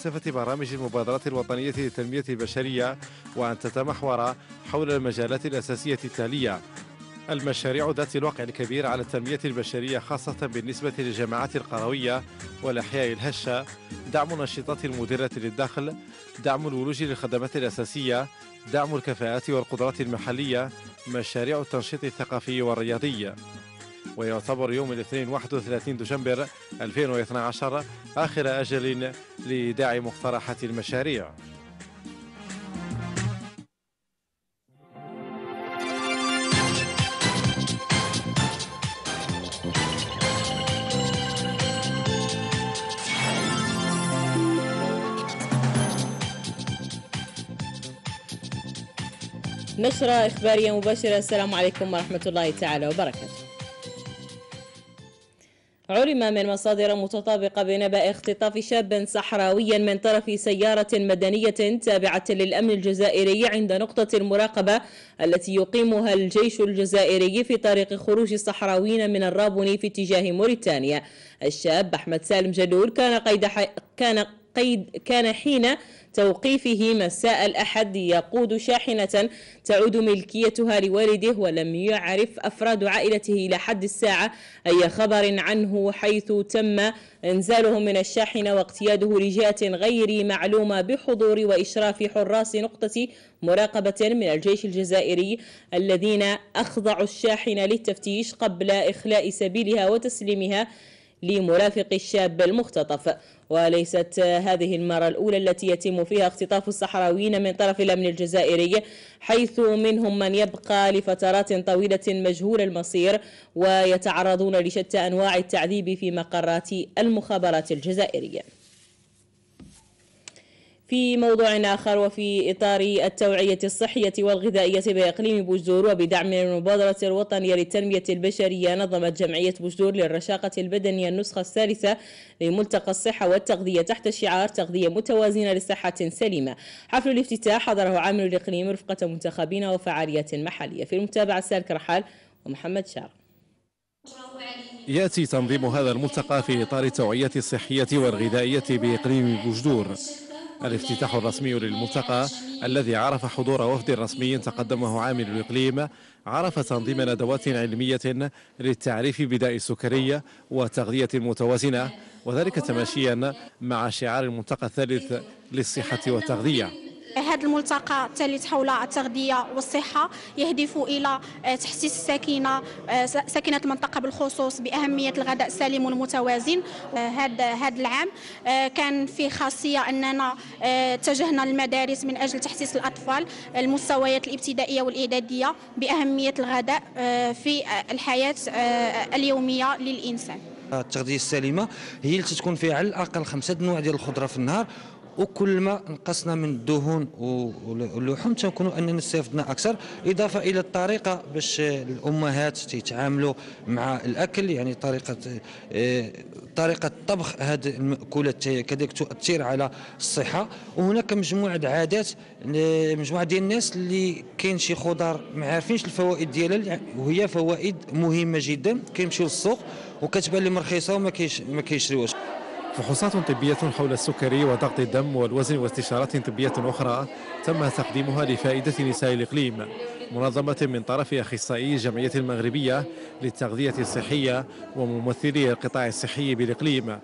فلسفة برامج المبادرة الوطنية للتنمية البشرية وأن تتمحور حول المجالات الأساسية التالية المشاريع ذات الواقع الكبير على التنمية البشرية خاصة بالنسبة للجماعات القروية والأحياء الهشة دعم النشاطات المديرة للدخل دعم الولوج للخدمات الأساسية دعم الكفاءات والقدرات المحلية مشاريع التنشيط الثقافي والرياضي ويعتبر يوم الاثنين 31 دشمبر 2012 آخر أجل لداعي مقترحة المشاريع نشرة إخبارية مباشرة السلام عليكم ورحمة الله تعالى وبركاته علم من مصادر متطابقة بنبأ اختطاف شاب صحراوي من طرف سيارة مدنية تابعة للأمن الجزائري عند نقطة المراقبة التي يقيمها الجيش الجزائري في طريق خروج الصحراويين من الرابوني في اتجاه موريتانيا الشاب أحمد سالم جلول كان قيد, حي... كان قيد كان حين توقيفه مساء الأحد يقود شاحنة تعود ملكيتها لوالده ولم يعرف أفراد عائلته إلى حد الساعة أي خبر عنه حيث تم انزاله من الشاحنة واقتياده لجهة غير معلومة بحضور وإشراف حراس نقطة مراقبة من الجيش الجزائري الذين أخضعوا الشاحنة للتفتيش قبل إخلاء سبيلها وتسليمها لمرافق الشاب المختطف وليست هذه المرة الأولى التي يتم فيها اختطاف الصحراويين من طرف الأمن الجزائري حيث منهم من يبقى لفترات طويلة مجهول المصير ويتعرضون لشتى أنواع التعذيب في مقرات المخابرات الجزائرية في موضوع آخر وفي إطار التوعية الصحية والغذائية بإقليم بوجدور وبدعم المبادرة الوطنية للتنمية البشرية نظمت جمعية بوجدور للرشاقة البدنية النسخة الثالثة لملتقى الصحة والتغذية تحت شعار تغذية متوازنة لصحة سليمة حفل الافتتاح حضره عامل الإقليم رفقة منتخبين وفعاليات محلية في المتابعة سالك رحال ومحمد شارع يأتي تنظيم هذا الملتقى في إطار التوعية الصحية والغذائية بإقليم بوجدور الافتتاح الرسمي للملتقى الذي عرف حضور وفد رسمي تقدمه عامل الإقليم عرف تنظيم ندوات علمية للتعريف بداء السكرية وتغذية متوازنة وذلك تماشيا مع شعار الملتقى الثالث للصحة والتغذية هذا الملتقى الثالث حول التغذيه والصحه يهدف الى آه، تحسيس الساكنه آه، ساكنه المنطقه بالخصوص باهميه الغداء السليم والمتوازن آه، هذا هذا العام كان فيه خاصيه اننا اتجهنا للمدارس من اجل تحسيس الاطفال المستويات الابتدائيه والاعداديه باهميه الغداء في الحياه اليوميه للانسان التغذيه السليمه هي اللي تتكون فيها على الاقل خمسه انواع ديال الخضره في النهار وكل ما نقصنا من الدهون واللحوم تنكونوا اننا استفدنا اكثر اضافه الى الطريقه باش الامهات تيتعاملوا مع الاكل يعني طريقه آه، طريقه طبخ هذه المأكولات كذلك تؤثر على الصحه وهناك مجموعه عادات مجموعه ديال الناس اللي كاين شي خضار ما عارفينش الفوائد ديالها وهي فوائد مهمه جدا كيمشيو للسوق وكتبان لهم رخيصه وما كيشريوهاش فحوصات طبية حول السكري وضغط الدم والوزن واستشارات طبية أخرى تم تقديمها لفائدة نساء الإقليم منظمة من طرف أخصائي الجمعية المغربية للتغذية الصحية وممثلي القطاع الصحي بالإقليم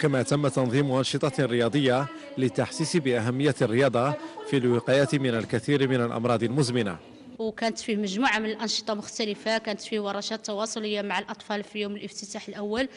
كما تم تنظيم أنشطة رياضية للتحسيس بأهمية الرياضة في الوقاية من الكثير من الأمراض المزمنة وكانت فيه مجموعة من الأنشطة مختلفة كانت فيه ورشات تواصلية مع الأطفال في يوم الافتتاح الأول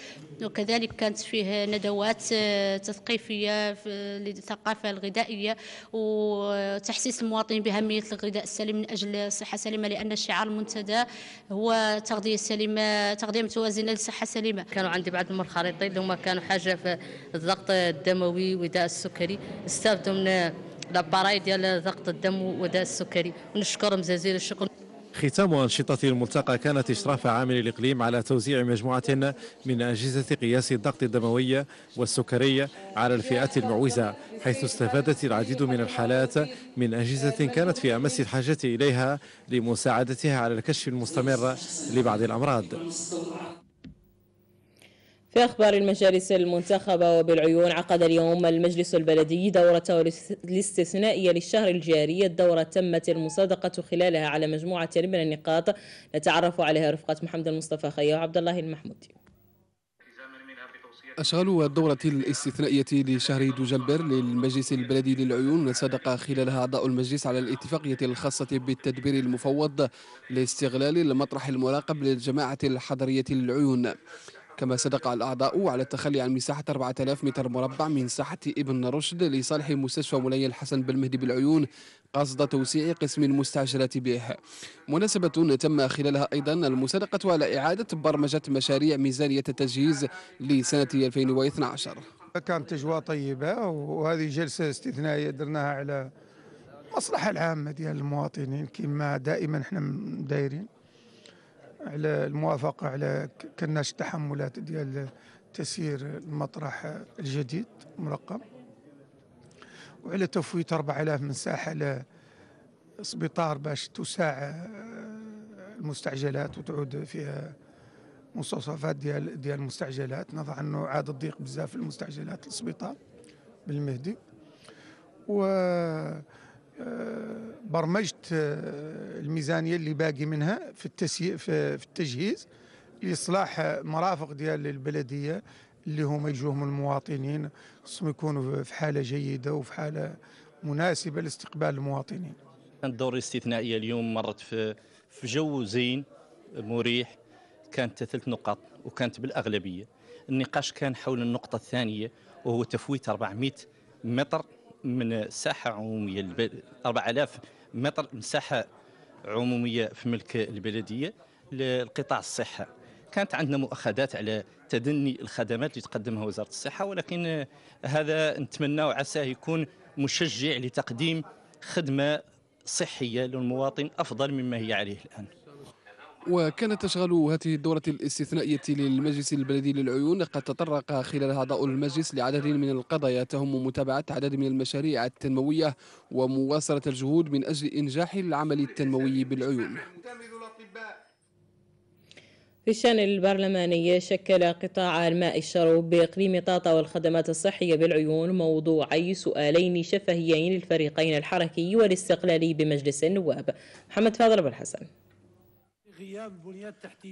وكذلك كانت فيه ندوات آه، تثقيفية للثقافة الغذائية وتحسيس المواطنين بأهمية الغذاء السليم من أجل صحة سليمة لأن الشعار المنتدى هو تغذية سليمة تغذية متوازنة لصحة سليمة كانوا عندي بعض من الخريطين اللي هما كانوا حاجة في الضغط الدموي وداء السكري استفدوا من لاباراي ديال ضغط الدم وداء السكري ونشكر مزازيل الشكر ختام أنشطة الملتقى كانت إشراف عامل الإقليم على توزيع مجموعة من أجهزة قياس الضغط الدموي والسكري على الفئات المعوزة حيث استفادت العديد من الحالات من أجهزة كانت في أمس الحاجة إليها لمساعدتها على الكشف المستمر لبعض الأمراض في أخبار المجالس المنتخبة وبالعيون عقد اليوم المجلس البلدي دورته الاستثنائية للشهر الجاري الدورة تمت المصادقة خلالها على مجموعة من النقاط نتعرف عليها رفقة محمد المصطفى خيا وعبد الله المحمودي أشغال الدورة الاستثنائية لشهر دجنبر للمجلس البلدي للعيون صدق خلالها أعضاء المجلس على الاتفاقية الخاصة بالتدبير المفوض لاستغلال المطرح المراقب للجماعة الحضرية للعيون كما صدق الأعضاء على التخلي عن مساحة 4000 متر مربع من ساحة ابن رشد لصالح مستشفى مولاي الحسن بالمهدي بالعيون قصد توسيع قسم المستعجلات به مناسبة تم خلالها أيضا المصادقة على إعادة برمجة مشاريع ميزانية التجهيز لسنة 2012 كانت أجواء طيبة وهذه جلسة استثنائية درناها على المصلحة العامة ديال المواطنين كما دائما احنا دايرين على الموافقه على كناش التحملات ديال تسيير المطرح الجديد مرقم وعلى تفويت 4000 من ساحه لسبيطار باش تساع آه، المستعجلات وتعود فيها مستوصفات ديال ديال المستعجلات نضع انه عاد الضيق بزاف في المستعجلات للسبيطار بالمهدي و برمجت آه، الميزانيه اللي باقي منها في التسي... في التجهيز لاصلاح مرافق ديال البلديه اللي هما يجوهم المواطنين خصهم يكونوا في حاله جيده وفي حاله مناسبه لاستقبال المواطنين. الدور الاستثنائيه استثنائية اليوم مرت في في جو زين مريح كانت ثلاث نقاط وكانت بالأغلبية النقاش كان حول النقطة الثانية وهو تفويت 400 متر من ساحة عموميه البلد 4000 متر مساحه عموميه في ملك البلديه لقطاع الصحه كانت عندنا مؤخذات على تدني الخدمات اللي تقدمها وزاره الصحه ولكن هذا نتمنى وعساه يكون مشجع لتقديم خدمه صحيه للمواطن افضل مما هي عليه الان وكانت تشغل هذه الدورة الاستثنائية للمجلس البلدي للعيون قد تطرق خلال أعضاء المجلس لعدد من القضايا تهم متابعة عدد من المشاريع التنموية ومواصلة الجهود من أجل إنجاح العمل التنموي بالعيون في الشأن البرلماني شكل قطاع الماء الشرب بإقليم طاطا والخدمات الصحية بالعيون موضوعي سؤالين شفهيين للفريقين الحركي والاستقلالي بمجلس النواب محمد فاضل أبو الحسن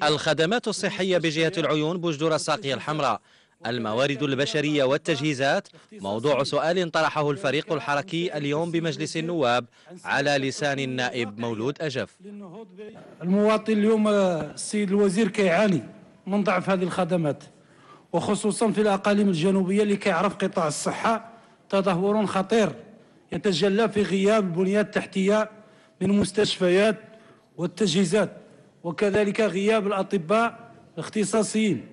الخدمات الصحية بجهة العيون بجدور الساقية الحمراء الموارد البشرية والتجهيزات موضوع سؤال طرحه الفريق الحركي اليوم بمجلس النواب على لسان النائب مولود أجف المواطن اليوم السيد الوزير كيعاني من ضعف هذه الخدمات وخصوصا في الأقاليم الجنوبية اللي كيعرف قطاع الصحة تدهور خطير يتجلى في غياب البنية التحتية من مستشفيات والتجهيزات وكذلك غياب الأطباء الاختصاصيين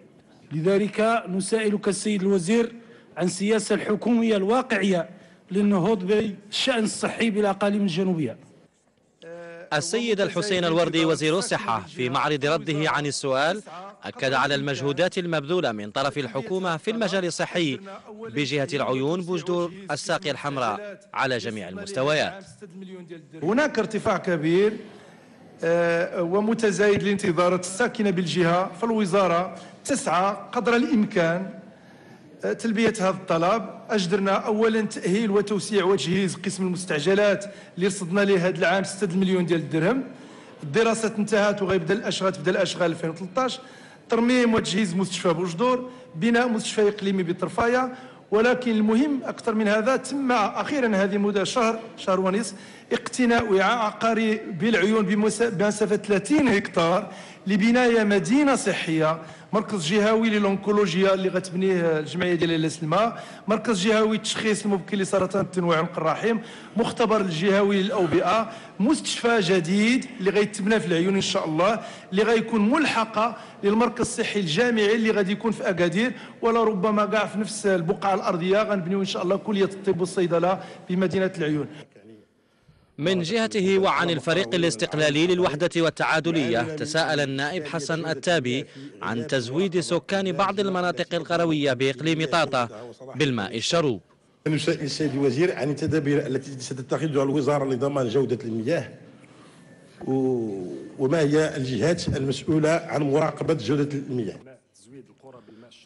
لذلك نسائلك السيد الوزير عن السياسة الحكومية الواقعية للنهوض بالشأن الصحي بالأقاليم الجنوبية السيد الحسين الوردي وزير الصحة في معرض رده عن السؤال أكد على المجهودات المبذولة من طرف الحكومة في المجال الصحي بجهة العيون بجدور الساقية الحمراء على جميع المستويات هناك ارتفاع كبير آه، ومتزايد الانتظارات الساكنة بالجهة فالوزارة تسعى قدر الإمكان آه، تلبية هذا الطلب أجدرنا أولا تأهيل وتوسيع وتجهيز قسم المستعجلات اللي رصدنا ليه هذا العام 6 مليون ديال الدرهم الدراسات انتهت وغيبدا الاشغال تبدا الاشغال 2013 ترميم وتجهيز مستشفى بوجدور بناء مستشفى اقليمي بطرفايا ولكن المهم أكثر من هذا تم أخيرا هذه مدة شهر شهر ونصف اقتناء وعاء عقاري بالعيون بمسافة 30 هكتار لبناية مدينة صحية مركز جهوي للانكولوجيا اللي غتبنيه الجمعية ديال لاله سلمى مركز جهوي التشخيص المبكر لسرطان التنوع عنق الرحم مختبر الجهوي للأوبئة مستشفى جديد اللي غيتبنى في العيون إن شاء الله اللي غيكون ملحقة للمركز الصحي الجامعي اللي غادي يكون في أكادير ولا ربما كاع في نفس البقعة الأرضية غنبنيو إن شاء الله كلية الطب والصيدلة في مدينة العيون من جهته وعن الفريق الاستقلالي للوحدة والتعادلية تساءل النائب حسن التابي عن تزويد سكان بعض المناطق القروية بإقليم طاطا بالماء الشروب نسأل السيد الوزير عن التدابير التي ستتخذها الوزارة لضمان جودة المياه وما هي الجهات المسؤولة عن مراقبة جودة المياه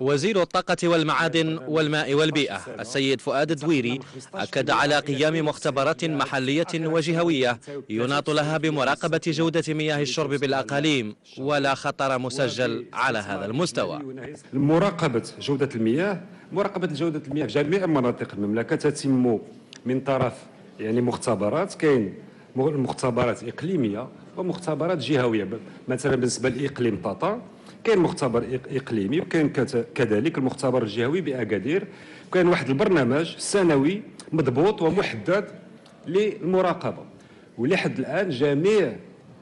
وزير الطاقة والمعادن والماء والبيئة السيد فؤاد الدويري أكد على قيام مختبرات محلية وجهوية يناط لها بمراقبة جودة مياه الشرب بالأقاليم ولا خطر مسجل على هذا المستوى مراقبة جودة المياه مراقبة جودة المياه في جميع مناطق المملكة تتم من طرف يعني مختبرات كاين مختبرات إقليمية ومختبرات جهوية مثلا بالنسبة لإقليم طاطا كاين مختبر اقليمي وكاين كذلك المختبر الجهوي باكادير وكاين واحد البرنامج سنوي مضبوط ومحدد للمراقبه ولحد الان جميع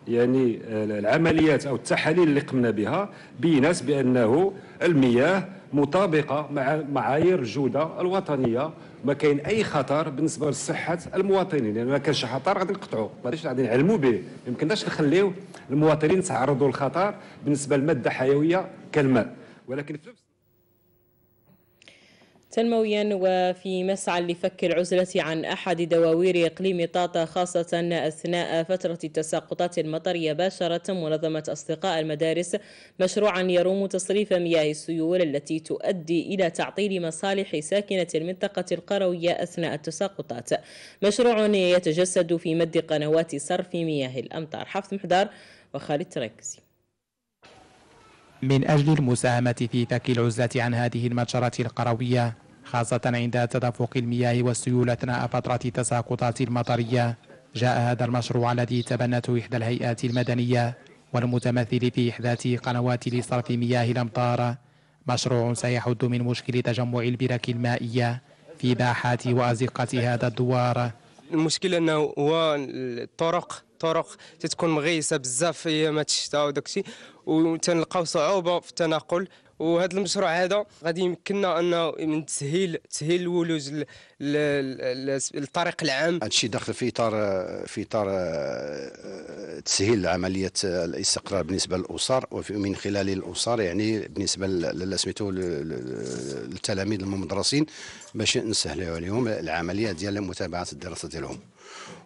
يعني آه، العمليات او التحاليل اللي قمنا بها بينات بانه المياه مطابقه مع معايير الجوده الوطنيه ما كاين اي خطر بالنسبه لصحه المواطنين لان يعني ما كانش خطر غادي نقطعوا ما غاديش غادي نعلموا به ما يمكنناش نخليو المواطنين يتعرضوا للخطر بالنسبه لماده حيويه كالماء ولكن في تنمويا وفي مسعى لفك العزلة عن أحد دواوير إقليم طاطا خاصة أثناء فترة التساقطات المطرية باشرت منظمة أصدقاء المدارس مشروعا يروم تصريف مياه السيول التي تؤدي إلى تعطيل مصالح ساكنة المنطقة القروية أثناء التساقطات مشروع يتجسد في مد قنوات صرف مياه الأمطار حفظ محضار وخالد تركزي من أجل المساهمة في فك العزلة عن هذه المجرة القروية خاصة عند تدفق المياه والسيول أثناء فترة التساقطات المطرية جاء هذا المشروع الذي تبنته إحدى الهيئات المدنية والمتمثل في إحداث قنوات لصرف مياه الأمطار مشروع سيحد من مشكل تجمع البرك المائية في باحات وأزقة هذا الدوار المشكلة أنه هو الطرق الطرق تتكون مغيسه بزاف في ايامات الشتاء وداكشي وتنلقاو صعوبه في التنقل وهذا المشروع هذا غادي يمكننا انه من تسهيل تسهيل الولوج للطريق العام هذا الشيء داخل في اطار في اطار آه، تسهيل عمليه الاستقرار بالنسبه للاسر ومن خلال الاسر يعني بالنسبه سميتو للتلاميذ المدرسين باش نسهلوا عليهم العمليه ديال متابعه الدراسه ديالهم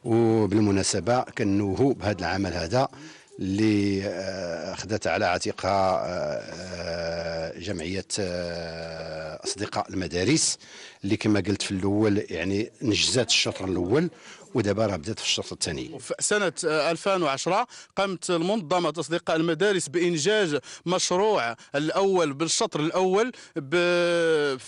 وبالمناسبه كنوهو بهذا العمل هذا اللي آه، خدات على عاتقها آه، آه، جمعيه اصدقاء المدارس اللي كما قلت في الاول يعني نجزات الشطر الاول ودابا راه بدات في الشوط الثاني في سنه 2010 آه، قامت المنظمه اصدقاء المدارس بانجاج مشروع الاول بالشطر الاول ب...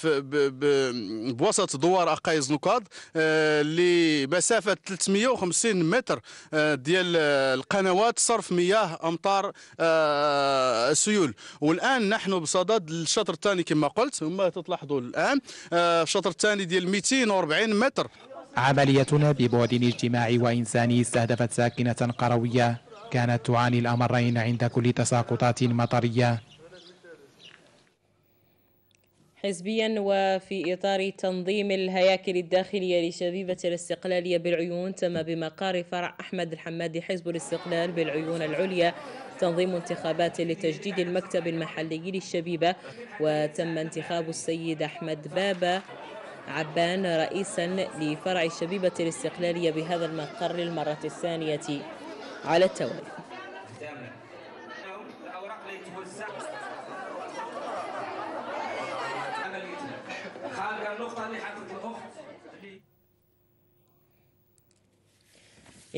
ب... ب... بوسط دوار اقايز نقاط آه، لمسافه 350 متر آه، ديال القنوات صرف مياه امطار السيول والان نحن بصدد الشطر الثاني كما قلت هما تلاحظوا الان الشطر الثاني ديال 240 متر عمليتنا ببعد اجتماعي وإنساني استهدفت ساكنة قروية كانت تعاني الأمرين عند كل تساقطات مطرية حزبيا وفي إطار تنظيم الهياكل الداخلية لشبيبة الاستقلالية بالعيون تم بمقار فرع أحمد الحمادي حزب الاستقلال بالعيون العليا تنظيم انتخابات لتجديد المكتب المحلي للشبيبة وتم انتخاب السيد أحمد بابا عبان رئيسا لفرع الشبيبة الاستقلالية بهذا المقر للمرة الثانية على التوالي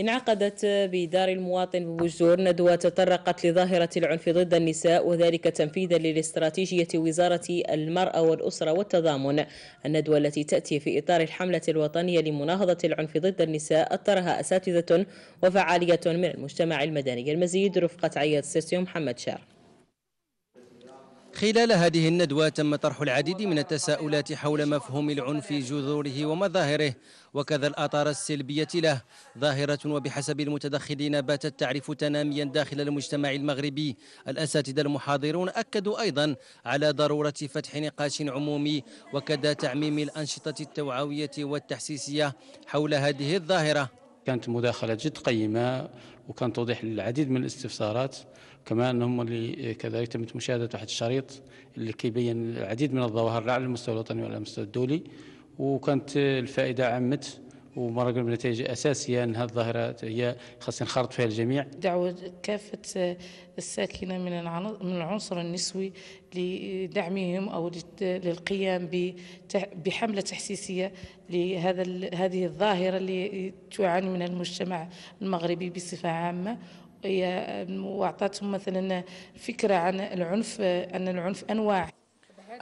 انعقدت بدار المواطن بوجدور ندوة تطرقت لظاهرة العنف ضد النساء وذلك تنفيذا للاستراتيجية وزارة المرأة والأسرة والتضامن الندوة التي تأتي في إطار الحملة الوطنية لمناهضة العنف ضد النساء أطرها أساتذة وفعالية من المجتمع المدني المزيد رفقة عياد سيسيو محمد شار خلال هذه الندوة تم طرح العديد من التساؤلات حول مفهوم العنف جذوره ومظاهره وكذا الآثار السلبية له ظاهرة وبحسب المتدخلين باتت تعرف تناميا داخل المجتمع المغربي الأساتذة المحاضرون أكدوا أيضا على ضرورة فتح نقاش عمومي وكذا تعميم الأنشطة التوعوية والتحسيسية حول هذه الظاهرة كانت مداخلة جد قيمة وكان توضيح للعديد من الاستفسارات كما انهم اللي كذلك تمت مشاهدة واحد الشريط اللي كيبين العديد من الظواهر لا على المستوى الوطني وعلى المستوى الدولي وكانت الفائدة عمت ومرة قلنا بنتائج أساسية أن هذه الظاهرة هي خاص ينخرط فيها الجميع دعوة كافة الساكنة من من العنصر النسوي لدعمهم أو للقيام بحملة تحسيسية لهذا هذه الظاهرة اللي تعاني منها المجتمع المغربي بصفة عامة وأعطتهم مثلا فكرة عن العنف أن العنف أنواع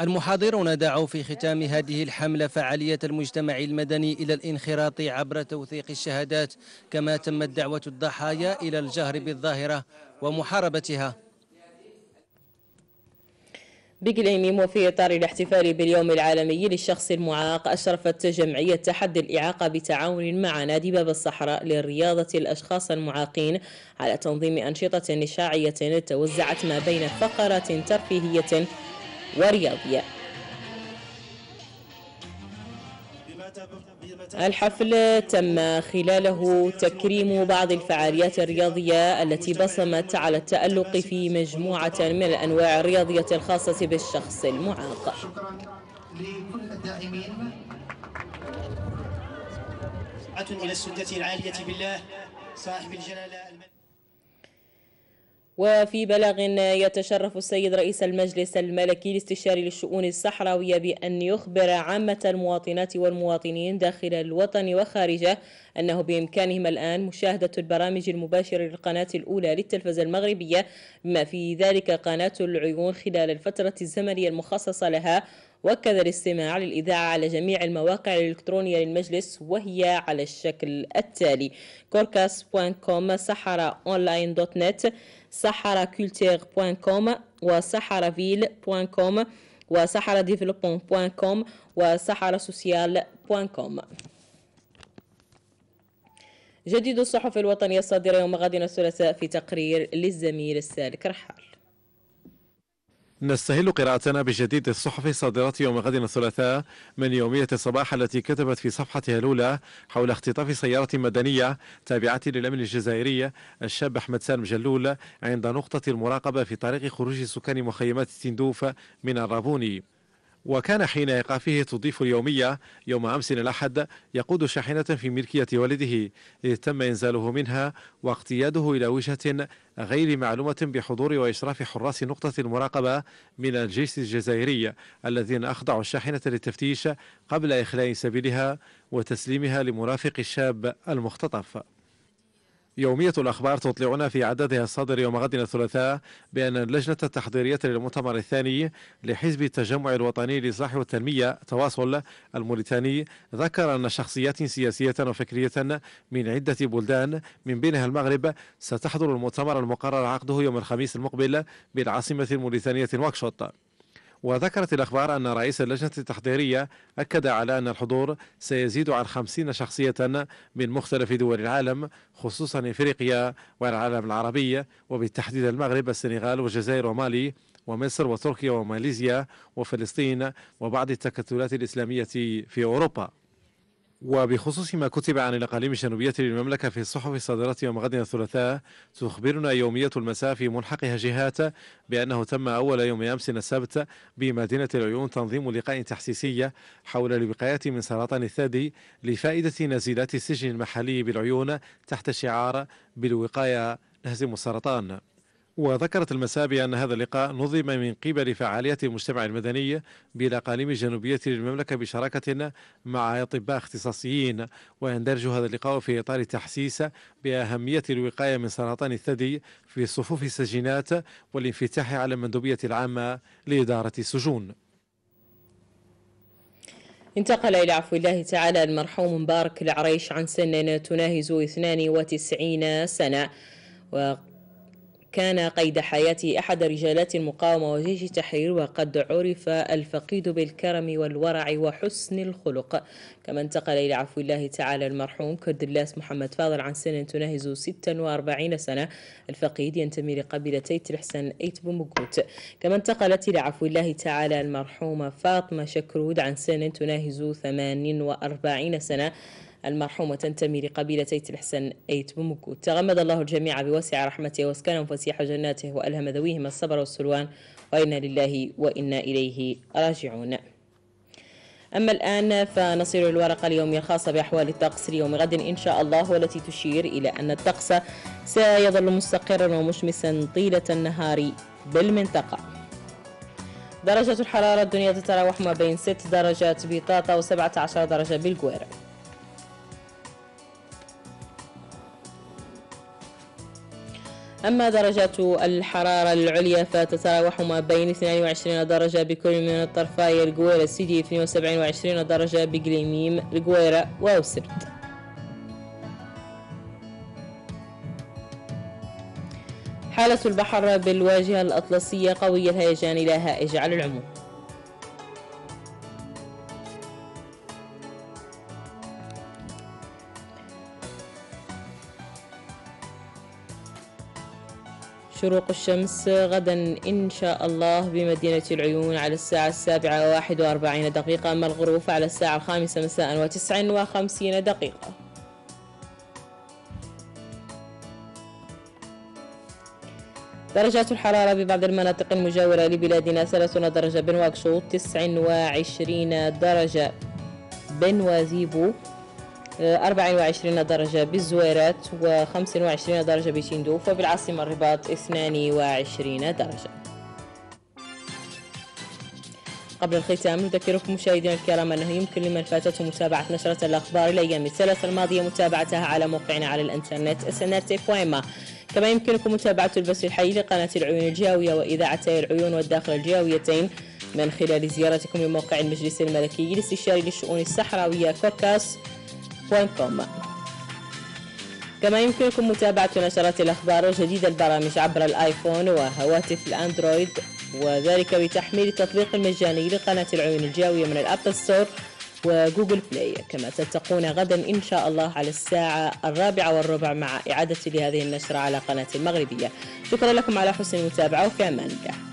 المحاضرون دعوا في ختام هذه الحملة فعالية المجتمع المدني إلى الانخراط عبر توثيق الشهادات كما تمت دعوة الضحايا إلى الجهر بالظاهرة ومحاربتها بقليم وفي إطار الاحتفال باليوم العالمي للشخص المعاق أشرفت جمعية تحدي الإعاقة بتعاون مع نادي باب الصحراء لرياضة الأشخاص المعاقين على تنظيم أنشطة نشاعية توزعت ما بين فقرات ترفيهية ورياضية الحفل تم خلاله تكريم بعض الفعاليات الرياضية التي بصمت على التألق في مجموعة من الأنواع الرياضية الخاصة بالشخص المعاق شكرا لكل إلى السدة العالية بالله صاحب الجلالة المنزل وفي بلاغ يتشرف السيد رئيس المجلس الملكي الاستشاري للشؤون الصحراوية بأن يخبر عامة المواطنات والمواطنين داخل الوطن وخارجه أنه بإمكانهم الآن مشاهدة البرامج المباشرة للقناة الأولى للتلفزة المغربية بما في ذلك قناة العيون خلال الفترة الزمنية المخصصة لها وأكد الاستماع للإذاعة على جميع المواقع الإلكترونية للمجلس وهي على الشكل التالي كوركاس.com سحرة أونلاين دوت نت سحرة كولتير.com فيل.com وسحرة ديفلوبون.com وسحرة سوسيال.com جديد الصحف الوطنية الصادرة يوم غد الثلاثاء في تقرير للزميل السالك رحال نستهل قراءتنا بجديد الصحف الصادرة يوم غد الثلاثاء من يومية الصباح التي كتبت في صفحتها الأولى حول اختطاف سيارة مدنية تابعة للأمن الجزائري الشاب أحمد سالم جلول عند نقطة المراقبة في طريق خروج سكان مخيمات التندوف من الرابوني وكان حين إيقافه تضيف اليومية يوم أمس الأحد يقود شاحنة في ملكية والده إذ تم إنزاله منها واقتياده إلى وجهة غير معلومة بحضور وإشراف حراس نقطة المراقبة من الجيش الجزائري الذين أخضعوا الشاحنة للتفتيش قبل إخلاء سبيلها وتسليمها لمرافق الشاب المختطف يومية الأخبار تطلعنا في عددها الصادر يوم غد الثلاثاء بأن اللجنة التحضيرية للمؤتمر الثاني لحزب التجمع الوطني للإصلاح والتنمية تواصل الموريتاني ذكر أن شخصيات سياسية وفكرية من عدة بلدان من بينها المغرب ستحضر المؤتمر المقرر عقده يوم الخميس المقبل بالعاصمة الموريتانية نواكشوط وذكرت الأخبار أن رئيس اللجنة التحضيرية أكد على أن الحضور سيزيد عن خمسين شخصية من مختلف دول العالم خصوصا إفريقيا والعالم العربي وبالتحديد المغرب السنغال والجزائر ومالي ومصر وتركيا وماليزيا وفلسطين وبعض التكتلات الإسلامية في أوروبا وبخصوص ما كتب عن الأقاليم الجنوبية للمملكة في الصحف الصادره يوم غد الثلاثاء تخبرنا يومية المساء في ملحقها جهات بأنه تم أول يوم أمس السبت بمدينة العيون تنظيم لقاء تحسيسي حول الوقاية من سرطان الثدي لفائدة نزيلات السجن المحلي بالعيون تحت شعار بالوقاية نهزم السرطان وذكرت المسابي أن هذا اللقاء نظم من قبل فعاليات المجتمع المدني بالأقاليم الجنوبية للمملكة بشراكة مع أطباء اختصاصيين ويندرج هذا اللقاء في إطار تحسيس بأهمية الوقاية من سرطان الثدي في صفوف السجينات والانفتاح على المندوبية العامة لإدارة السجون انتقل إلى عفو الله تعالى المرحوم مبارك العريش عن سن تناهز 92 سنة كان قيد حياته أحد رجالات المقاومة وجيش التحرير وقد عرف الفقيد بالكرم والورع وحسن الخلق كما انتقل إلى عفو الله تعالى المرحوم كرد اللاس محمد فاضل عن سن تناهز 46 سنة الفقيد ينتمي لقبيلتي تلحسن إيت بومقوت كما انتقلت إلى عفو الله تعالى المرحومة فاطمة شكرود عن سن تناهز 48 سنة المرحومة تنتمي لقبيلة تيت الحسن أيت بمكو تغمد الله الجميع بواسع رحمته واسكنهم فسيح جناته وألهم ذويهم الصبر والسلوان وإنا لله وإنا إليه راجعون أما الآن فنصل الورقة اليومية الخاصة بأحوال الطقس ليوم غد إن شاء الله والتي تشير إلى أن الطقس سيظل مستقرا ومشمسا طيلة النهار بالمنطقة درجة الحرارة الدنيا تتراوح ما بين 6 درجات بطاطا و17 درجة بالقوير أما درجات الحرارة العليا فتتراوح ما بين 22 درجة بكل من الطرفي القويرة سيدي 72 و درجة بقليميم القويرة وأوسرت حالة البحر بالواجهة الأطلسية قوية الهيجان لا هائج على العموم شروق الشمس غدا إن شاء الله بمدينة العيون على الساعة السابعة واحد وأربعين دقيقة أما الغروب على الساعة الخامسة مساء وتسع وخمسين دقيقة درجات الحرارة ببعض المناطق المجاورة لبلادنا 30 درجة بنواكشوط 29 درجة بنوازيبو 24 درجة بالزويرات و25 درجة بشندوف وبالعاصمة الرباط 22 درجة قبل الختام نذكركم مشاهدينا الكرام انه يمكن لمن فاتته متابعه نشره الاخبار الايام الثلاثه الماضيه متابعتها على موقعنا على الانترنت snrt.ma كما يمكنكم متابعه البث الحي لقناه العيون الجاويه واذاعتي العيون والداخل الجاويتين من خلال زيارتكم لموقع المجلس الملكي الاستشاري للشؤون الصحراويه كوكاس www.bbc.com كما يمكنكم متابعة نشرات الأخبار وجديد البرامج عبر الآيفون وهواتف الأندرويد وذلك بتحميل التطبيق المجاني لقناة العيون الجاوية من الأبل ستور وجوجل بلاي كما تلتقون غدا إن شاء الله على الساعة الرابعة والربع مع إعادة لهذه النشرة على قناة المغربية شكرا لكم على حسن المتابعة وفي أمان الله